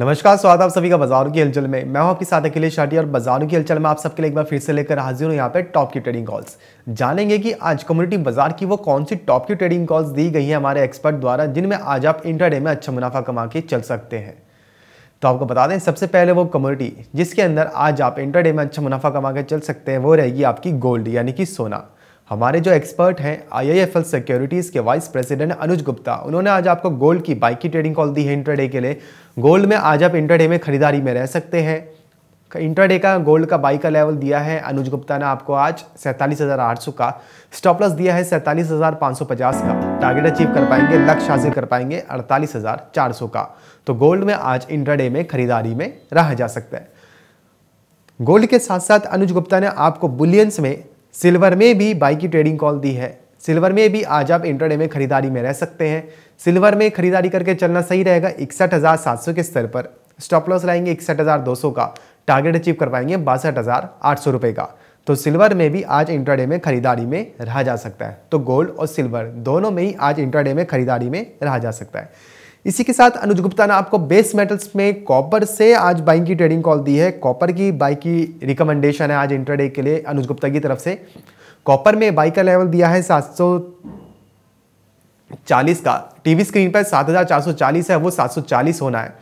नमस्कार स्वागत आप सभी का बाजारों की हलचल में मैं हूं आपके साथ अखिलेश शाटी और बाजारों की हलचल में आप सबके लिए एक बार फिर से लेकर हाजिर हूं यहां पे टॉप की ट्रेडिंग कॉल्स जानेंगे कि आज कम्युनिटी बाजार की वो कौन सी टॉप की ट्रेडिंग कॉल्स दी गई है हमारे एक्सपर्ट द्वारा जिनमें आज आप इंटरडे में अच्छा मुनाफा कमा के चल सकते हैं तो आपको बता दें सबसे पहले वो कम्युनिटी जिसके अंदर आज आप इंटरडे में अच्छा मुनाफा कमा के चल सकते हैं वो रहेगी आपकी गोल्ड यानी कि सोना हमारे जो एक्सपर्ट हैं आईआईएफएल सिक्योरिटीज़ के वाइस प्रेसिडेंट अनुज गुप्ता उन्होंने आज आपको गोल्ड की बाइक की ट्रेडिंग कॉल दी है इंटरडे के लिए गोल्ड में आज आप इंटरडे में खरीदारी में रह सकते हैं इंटरडे का गोल्ड का बाइक का लेवल दिया है अनुज गुप्ता ने आपको आज सैंतालीस हज़ार आठ सौ का स्टॉपलस दिया है सैंतालीस हज़ार सौ पचास का टारगेट अचीव कर पाएंगे लक्ष्य हासिल कर पाएंगे अड़तालीस हज़ार चार सौ का तो गोल्ड में आज इंटरडे में खरीदारी में रहा जा सकता है गोल्ड के साथ साथ अनुज गुप्ता ने आपको बुलियंस में सिल्वर में भी बाई की ट्रेडिंग कॉल दी है सिल्वर में भी आज आप इंटरडे में खरीदारी में रह सकते हैं सिल्वर में खरीदारी करके चलना सही रहेगा इकसठ हज़ार सात सौ के स्तर पर स्टॉप लॉस लाएंगे इकसठ हज़ार दो सौ का टारगेट अचीव कर पाएंगे बासठ हज़ार आठ सौ का तो सिल्वर में भी आज इंटरडे में खरीदारी में रहा जा सकता है तो गोल्ड और सिल्वर दोनों में ही आज इंटरडे में खरीदारी में रहा जा सकता है इसी के साथ अनुज गुप्ता ने आपको बेस मेटल्स में कॉपर से आज बाइंग की ट्रेडिंग कॉल दी है कॉपर की बाई की रिकमेंडेशन है आज इंटरडे के लिए अनुज गुप्ता की तरफ से कॉपर में बाई का लेवल दिया है चालीस का टीवी स्क्रीन पर चालीस है वो चालीस होना है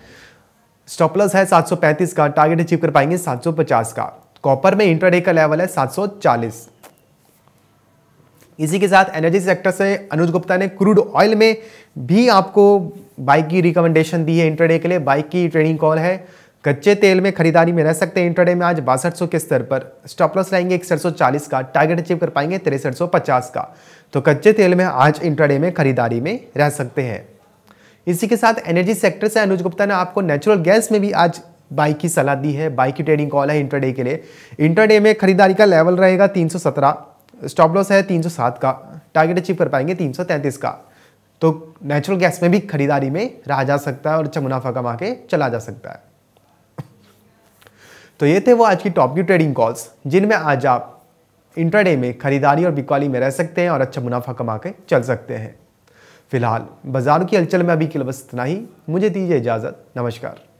स्टॉपलस है 735 का टारगेट अचीव कर पाएंगे 750 का कॉपर में इंटरडे का लेवल है 740 इसी के साथ एनर्जी सेक्टर से अनुज गुप्ता ने क्रूड ऑयल में भी आपको बाइक की रिकमेंडेशन दी है इंटरडे के लिए बाइक की ट्रेडिंग कॉल है कच्चे तेल में खरीदारी में रह सकते हैं इंटरडे में आज बासठ के स्तर पर स्टॉपलस लाएंगे इकसठ का टारगेट अचीव कर पाएंगे तिरसठ का तो कच्चे तेल में आज इंटरडे में खरीदारी में रह सकते हैं इसी के साथ एनर्जी सेक्टर से अनुज गुप्ता ने आपको नेचुरल गैस में भी आज बाइक की सलाह दी है बाइक की ट्रेडिंग कॉल है इंटरडे के लिए इंटरडे में खरीदारी का लेवल रहेगा 317 स्टॉप लॉस है 307 का टारगेट अचीव कर पाएंगे 333 का तो नेचुरल गैस में भी खरीदारी में रहा जा सकता है और अच्छा मुनाफा कमा के चला जा सकता है तो ये थे वो आज की टॉप की ट्रेडिंग कॉल्स जिनमें आज आप इंट्राडे में खरीदारी और बिकवाली में रह सकते हैं और अच्छा मुनाफा कमा के चल सकते हैं फिलहाल बाजारों की हलचल में अभी के लिए बस इतना ही मुझे दीजिए इजाज़त नमस्कार